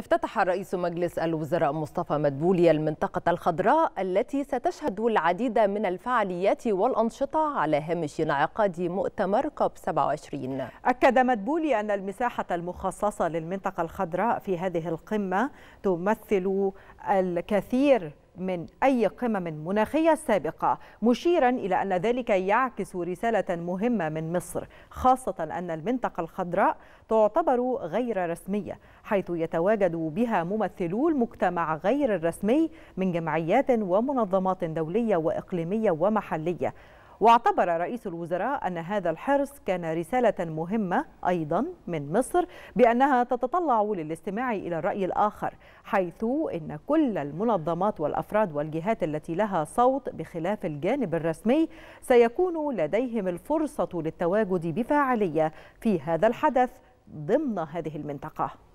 افتتح رئيس مجلس الوزراء مصطفى مدبولي المنطقة الخضراء التي ستشهد العديد من الفعاليات والأنشطة على هامش انعقاد مؤتمر كوب 27 أكد مدبولي أن المساحة المخصصة للمنطقة الخضراء في هذه القمة تمثل الكثير من أي قمم مناخية سابقة مشيرا إلى أن ذلك يعكس رسالة مهمة من مصر خاصة أن المنطقة الخضراء تعتبر غير رسمية حيث يتواجد بها ممثلو المجتمع غير الرسمي من جمعيات ومنظمات دولية وإقليمية ومحلية واعتبر رئيس الوزراء أن هذا الحرص كان رسالة مهمة أيضا من مصر بأنها تتطلع للاستماع إلى الرأي الآخر حيث أن كل المنظمات والأفراد والجهات التي لها صوت بخلاف الجانب الرسمي سيكون لديهم الفرصة للتواجد بفاعلية في هذا الحدث ضمن هذه المنطقة